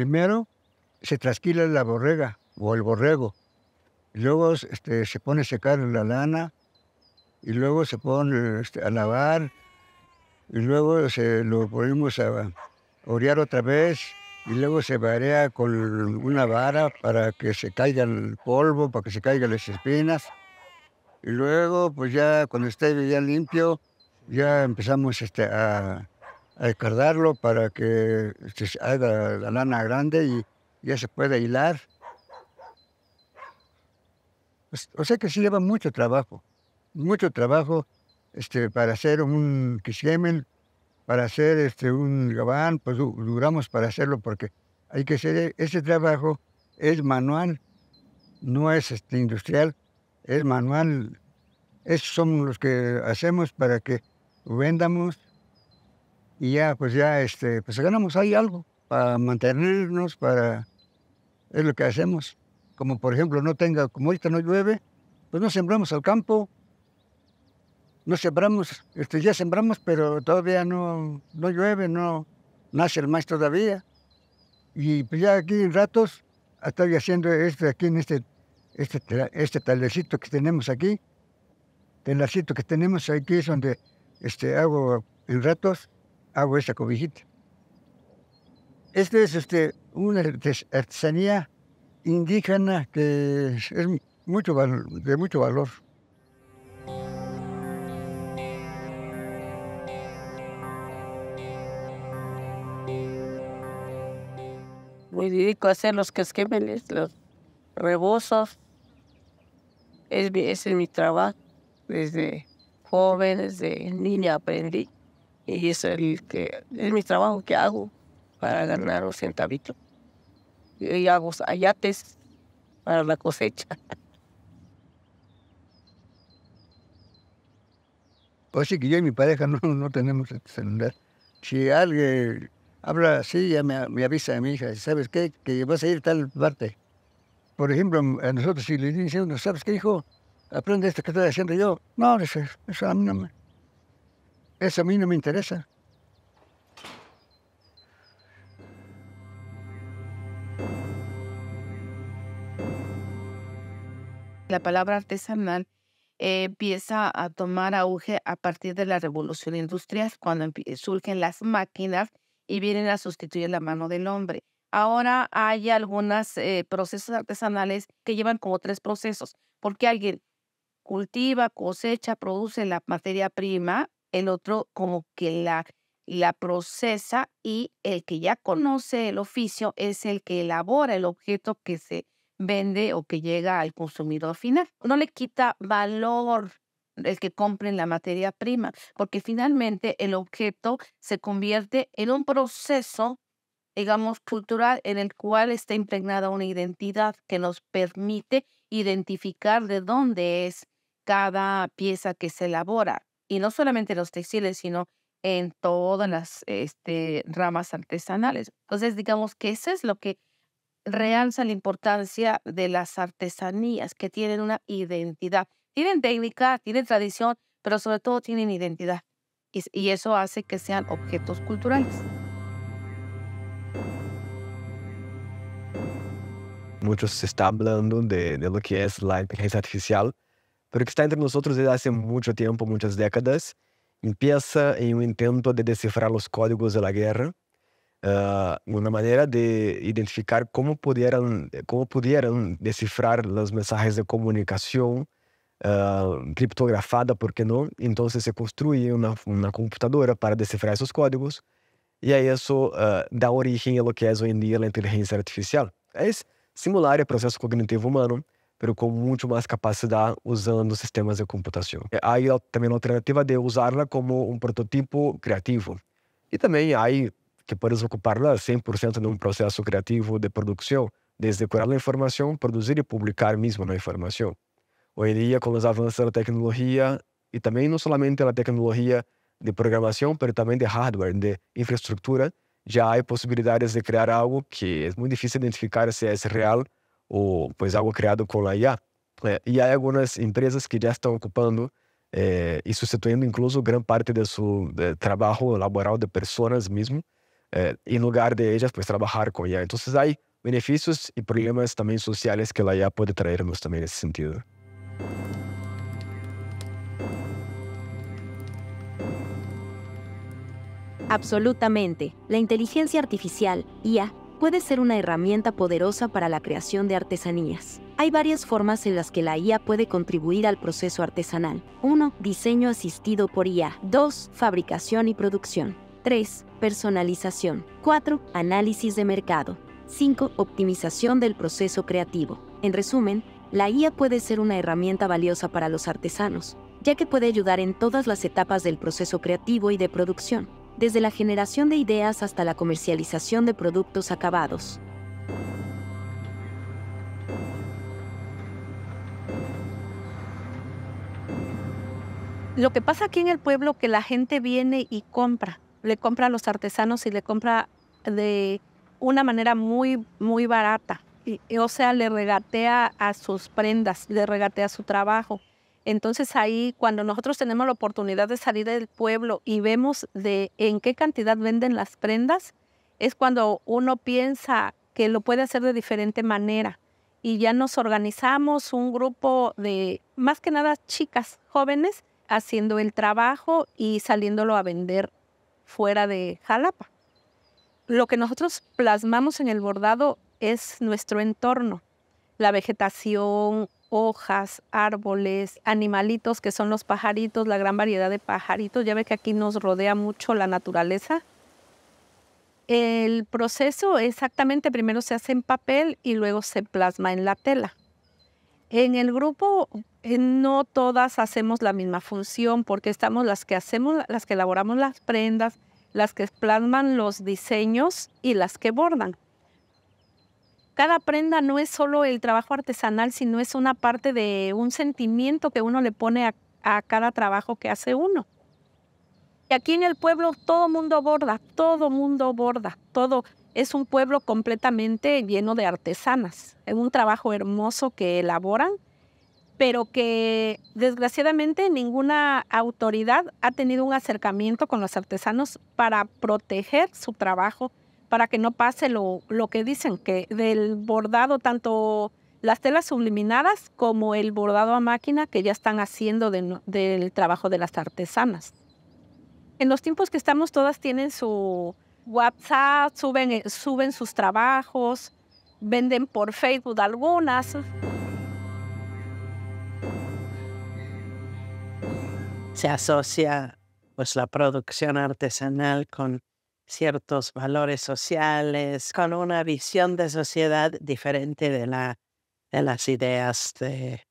Primero se trasquila la borrega o el borrego. Luego este, se pone a secar la lana y luego se pone este, a lavar y luego se lo ponemos a orear otra vez y luego se varea con una vara para que se caiga el polvo, para que se caigan las espinas. Y luego, pues ya cuando esté ya limpio, ya empezamos este, a, a escardarlo para que se haga la lana grande y ya se pueda hilar. Pues, o sea que sí lleva mucho trabajo, mucho trabajo este, para hacer un quisquemen, para hacer este, un gabán, pues duramos para hacerlo porque hay que hacer, ese trabajo es manual, no es este, industrial, es manual. Esos son los que hacemos para que vendamos y ya, pues ya, este, pues ganamos ahí algo para mantenernos, para... Es lo que hacemos. Como por ejemplo, no tenga, como ahorita no llueve, pues no sembramos al campo, no sembramos, este, ya sembramos, pero todavía no, no llueve, no nace el maíz todavía. Y pues ya aquí en ratos, estoy haciendo este aquí en este, este, este que tenemos aquí, talercito que tenemos aquí es donde este, hago en ratos hago esta cobijita. Esta es este, una artesanía indígena que es de mucho valor. Me dedico a hacer los casquemeles, los rebozos. Es ese es mi trabajo. Desde joven, desde niña aprendí. Y es que es mi trabajo que hago para ganar los centavitos. Y hago ayates para la cosecha. Pues sí, que yo y mi pareja no, no tenemos celular. Si alguien habla así, ya me, avisa a mi hija, ¿sabes qué? Que vas a ir a tal parte. Por ejemplo, a nosotros si le dicen, ¿sabes qué, hijo? Aprende esto que estoy haciendo yo. No, eso, eso a mí no me... Eso a mí no me interesa. La palabra artesanal eh, empieza a tomar auge a partir de la revolución industrial, cuando surgen las máquinas y vienen a sustituir la mano del hombre. Ahora hay algunos eh, procesos artesanales que llevan como tres procesos, porque alguien cultiva, cosecha, produce la materia prima, el otro como que la, procesa y el que ya conoce el oficio es el que elabora el objeto que se vende o que llega al consumidor final. No le quita valor el que compren la materia prima, porque finalmente el objeto se convierte en un proceso, digamos, cultural en el cual está impregnada una identidad que nos permite identificar de dónde es cada pieza que se elabora y no solamente en los textiles, sino en todas las este, ramas artesanales. Entonces, digamos que eso es lo que realza la importancia de las artesanías, que tienen una identidad. Tienen técnica, tienen tradición, pero sobre todo tienen identidad. Y, eso hace que sean objetos culturales. Muchos están hablando de, de lo que es la inteligencia artificial, Porque está entre outros desde é há muito tempo, muitas décadas, empieza em um intento de descifrar os códigos da guerra, uh, maneira de identificar como pudieran, como pudieran descifrar os mensajes de comunicação uh, criptografada, ¿por que não? Então se construye uma computadora para descifrar esses códigos e aí isso uh, ah, da a lo que es é hoy en día a inteligência artificial. É similar o processo cognitivo humano, pero com muito mais capacidade usando sistemas de computação. Eh, há também a alternativa de usá-la como um prototipo criativo. E também há que podes ocupá-la 100% num processo criativo de produção, desde curar a informação, produzir e publicar mesmo a informação. Hoje em dia, com os avanços da tecnologia, e também não somente a tecnologia de programação, mas também de hardware, de infraestrutura, já há possibilidades de criar algo que é muito difícil identificar se é real o, pois algo criado com a IA. Né? e há algumas empresas que já estão ocupando é, e y incluso grande parte de seu de laboral de pessoas mesmo é, em lugar de ellas, pois trabalhar com IA. então há benefícios e problemas também sociales que a IA pode trazer também nesse sentido. Absolutamente. a inteligência artificial, IA, puede ser una herramienta poderosa para la creación de artesanías. Hay varias formas en las que la IA puede contribuir al proceso artesanal. 1. Diseño asistido por IA. 2. Fabricación y producción. 3. Personalización. 4. Análisis de mercado. 5. Optimización del proceso creativo. En resumen, la IA puede ser una herramienta valiosa para los artesanos, ya que puede ayudar en todas las etapas del proceso creativo y de producción desde la generación de ideas hasta la comercialización de productos acabados. Lo que pasa aquí en el pueblo que la gente viene y compra, le compra a los artesanos y le compra de una manera muy, muy barata. Y, o sea, le regatea a sus prendas, le regatea su trabajo. Entonces ahí cuando nosotros tenemos la oportunidad de salir del pueblo y vemos de en qué cantidad venden las prendas, es cuando uno piensa que lo puede hacer de diferente manera. Y ya nos organizamos un grupo de más que nada chicas jóvenes haciendo el trabajo y saliéndolo a vender fuera de Jalapa. Lo que nosotros plasmamos en el bordado es nuestro entorno la vegetación, hojas, árboles, animalitos que son los pajaritos, la gran variedad de pajaritos. Ya ve que aquí nos rodea mucho la naturaleza. El proceso exactamente primero se hace en papel y luego se plasma en la tela. En el grupo eh, no todas hacemos la misma función porque estamos las que hacemos, las que elaboramos las prendas, las que plasman los diseños y las que bordan cada prenda no es solo el trabajo artesanal, sino es una parte de un sentimiento que uno le pone a, cada trabajo que hace uno. Y aquí en el pueblo todo mundo borda, todo mundo borda, todo. Es un pueblo completamente lleno de artesanas. Es un trabajo hermoso que elaboran, pero que desgraciadamente ninguna autoridad ha tenido un acercamiento con los artesanos para proteger su trabajo para que no pase lo, que dicen, que del bordado tanto las telas subliminadas como el bordado a máquina que ya están haciendo del trabajo de las artesanas. En los tiempos que estamos todas tienen su WhatsApp, suben, eh, suben sus trabajos, venden por Facebook algunas. Se asocia pues la producción artesanal con ciertos valores sociales, con una visión de sociedad diferente de, la, de las ideas de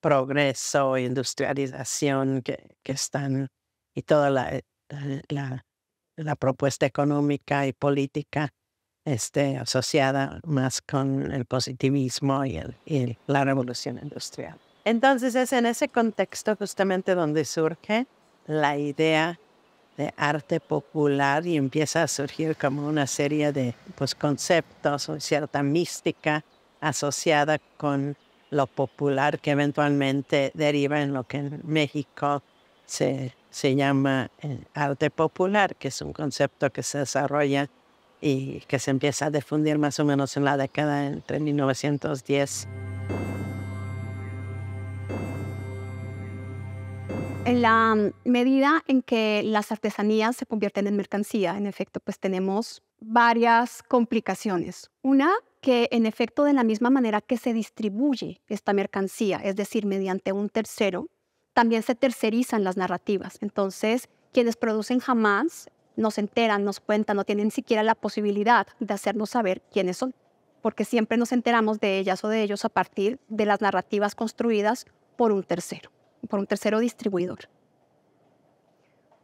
progreso, industrialización que, que están y toda la, eh, la, propuesta económica y política este, asociada más con el positivismo y, el, y la revolución industrial. Entonces es en ese contexto justamente donde surge la idea de arte popular y empieza a surgir como una serie de pues, conceptos o cierta mística asociada con lo popular que eventualmente deriva en lo que en México se, llama eh, arte popular, que es un concepto que se desarrolla y que se empieza a difundir más o menos en la década entre 1910 En la medida en que las artesanías se convierten en mercancía, en efecto, pues tenemos varias complicaciones. Una, que en efecto de la misma manera que se distribuye esta mercancía, es decir, mediante un tercero, también se tercerizan las narrativas. Entonces, quienes producen jamás nos enteran, nos cuentan, no tienen siquiera la posibilidad de hacernos saber quiénes son, porque siempre nos enteramos de ellas o de ellos a partir de las narrativas construidas por un tercero por un tercero distribuidor.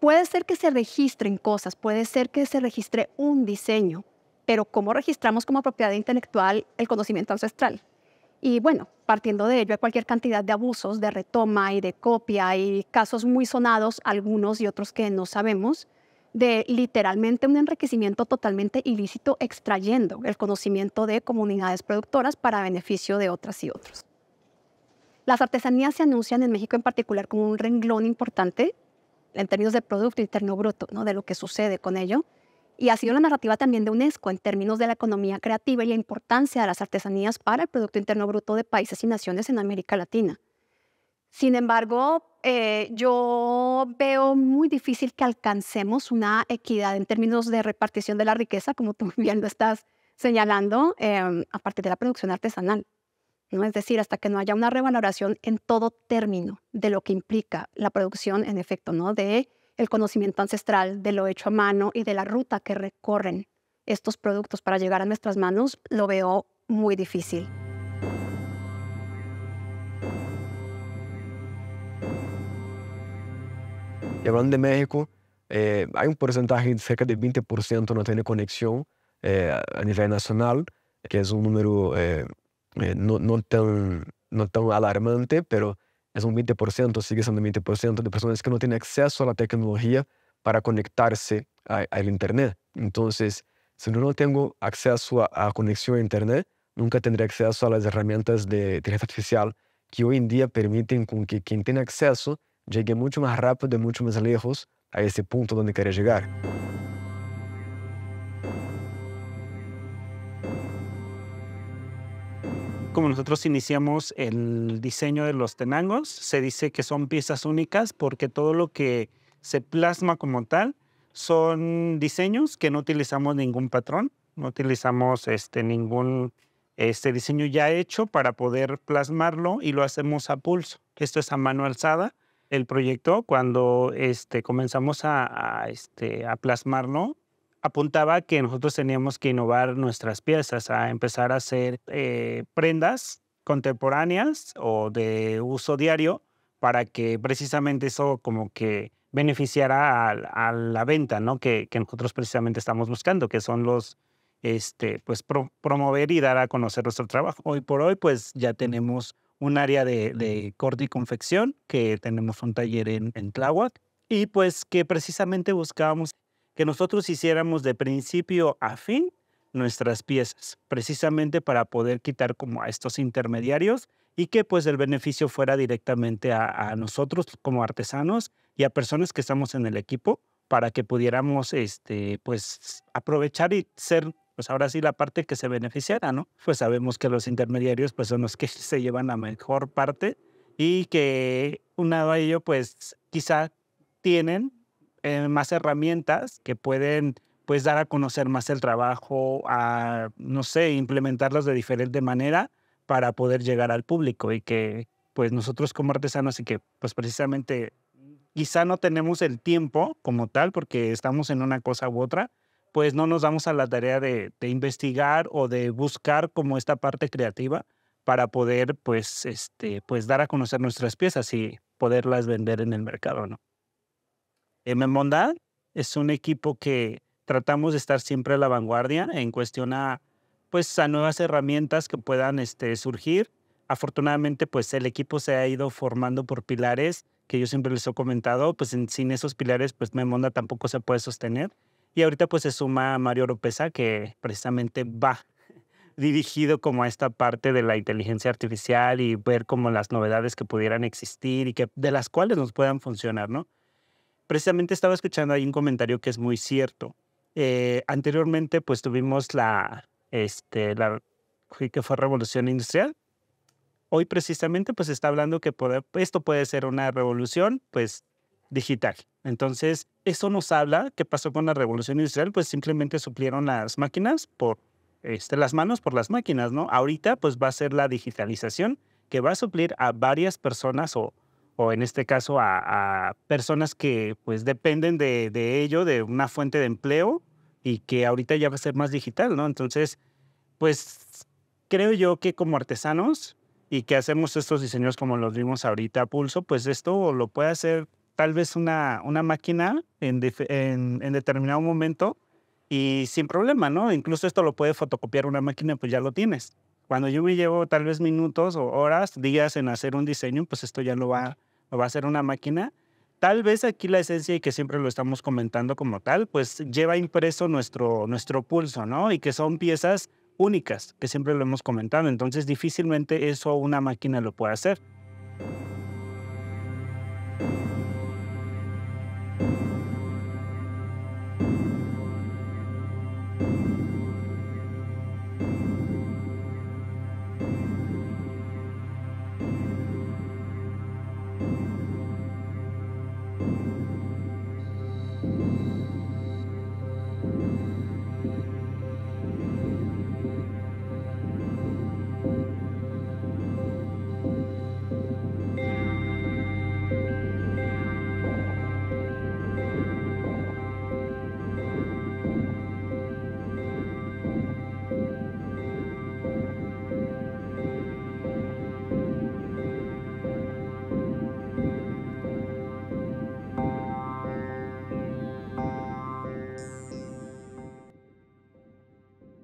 Puede ser que se registren cosas, puede ser que se registre un diseño, pero ¿cómo registramos como propiedad intelectual el conocimiento ancestral? Y bueno, partiendo de ello hay cualquier cantidad de abusos, de retoma y de copia y casos muy sonados, algunos y otros que no sabemos, de literalmente un enriquecimiento totalmente ilícito extrayendo el conocimiento de comunidades productoras para beneficio de otras y otros. Las artesanías se anuncian en México en particular como un renglón importante en términos de Producto Interno Bruto, ¿no? de lo que sucede con ello. Y ha sido la narrativa también de UNESCO en términos de la economía creativa y la importancia de las artesanías para el Producto Interno Bruto de países y naciones en América Latina. Sin embargo, eh, yo veo muy difícil que alcancemos una equidad en términos de repartición de la riqueza, como tú bien lo estás señalando, aparte eh, a de la producción artesanal. Es decir, hasta que no haya una revaloración en todo término de lo que implica la producción, en efecto, ¿no? De el conocimiento ancestral, de lo hecho a mano y de la ruta que recorren estos productos para llegar a nuestras manos, lo veo muy difícil. hablando de México, eh, hay un porcentaje cerca del 20% no tiene conexión eh, a nivel nacional, que es un número eh, eh, tão não tão alarmante, pero é um 20%, sigue sendo un 20% de pessoas que não têm acesso à tecnologia para conectar-se à Internet. Então, si eu não tenho acesso à conexão à Internet, nunca terei acesso às ferramentas de inteligência artificial que hoje em dia permitem com que quem tem acesso chegue muito mais rápido e muito mais lejos a esse ponto onde quiere chegar como nosotros iniciamos el diseño de los tenangos, se dice que son piezas únicas porque todo lo que se plasma como tal son diseños que no utilizamos ningún patrón, no utilizamos este, ningún este diseño ya hecho para poder plasmarlo y lo hacemos a pulso. Esto es a mano alzada. El proyecto, cuando este, comenzamos a, este, a plasmarlo, apuntaba que nosotros teníamos que innovar nuestras piezas, a empezar a hacer eh, prendas contemporáneas o de uso diario para que precisamente eso como que beneficiara a, la venta, ¿no? Que, nosotros precisamente estamos buscando, que son los, este, pues promover y dar a conocer nuestro trabajo. Hoy por hoy, pues ya tenemos un área de, corte y confección, que tenemos un taller en, en Tláhuac, y pues que precisamente buscábamos que nosotros hiciéramos de principio a fin nuestras piezas, precisamente para poder quitar como a estos intermediarios y que pues el beneficio fuera directamente a, nosotros como artesanos y a personas que estamos en el equipo para que pudiéramos este pues aprovechar y ser pues ahora sí la parte que se beneficiara, ¿no? Pues sabemos que los intermediarios pues son los que se llevan la mejor parte y que unado a ello pues quizá tienen eh, más herramientas que pueden pues dar a conocer más el trabajo, a, no sé, implementarlas de diferente manera para poder llegar al público y que pues nosotros como artesanos y que pues precisamente quizá no tenemos el tiempo como tal porque estamos en una cosa u otra, pues no nos damos a la tarea de, de investigar o de buscar como esta parte creativa para poder pues este pues dar a conocer nuestras piezas y poderlas vender en el mercado, ¿no? Memondad es un equipo que tratamos de estar siempre a la vanguardia en cuestión pues, a nuevas herramientas que puedan este, surgir. Afortunadamente, pues el equipo se ha ido formando por pilares que yo siempre les he comentado, pues sin esos pilares, pues Memonda tampoco se puede sostener. Y ahorita pues se suma Mario Oropesa, que precisamente va dirigido como a esta parte de la inteligencia artificial y ver como las novedades que pudieran existir y que de las cuales nos puedan funcionar, ¿no? precisamente estaba escuchando ahí un comentario que es muy cierto. Eh, anteriormente, pues tuvimos la, este, la, que fue revolución industrial. Hoy precisamente, pues está hablando que esto puede ser una revolución, pues, digital. Entonces, eso nos habla qué pasó con la revolución industrial, pues simplemente suplieron las máquinas por este, las manos por las máquinas, ¿no? Ahorita, pues va a ser la digitalización que va a suplir a varias personas o o en este caso a, personas que pues dependen de, ello, de una fuente de empleo y que ahorita ya va a ser más digital, ¿no? Entonces, pues creo yo que como artesanos y que hacemos estos diseños como los vimos ahorita a pulso, pues esto lo puede hacer tal vez una, una máquina en, en determinado momento y sin problema, ¿no? Incluso esto lo puede fotocopiar una máquina, pues ya lo tienes. Cuando yo me llevo tal vez minutos o horas, días en hacer un diseño, pues esto ya lo va o va a ser una máquina, tal vez aquí la esencia y que siempre lo estamos comentando como tal, pues lleva impreso nuestro, nuestro pulso, ¿no? Y que son piezas únicas, que siempre lo hemos comentado. Entonces difícilmente eso una máquina lo puede hacer.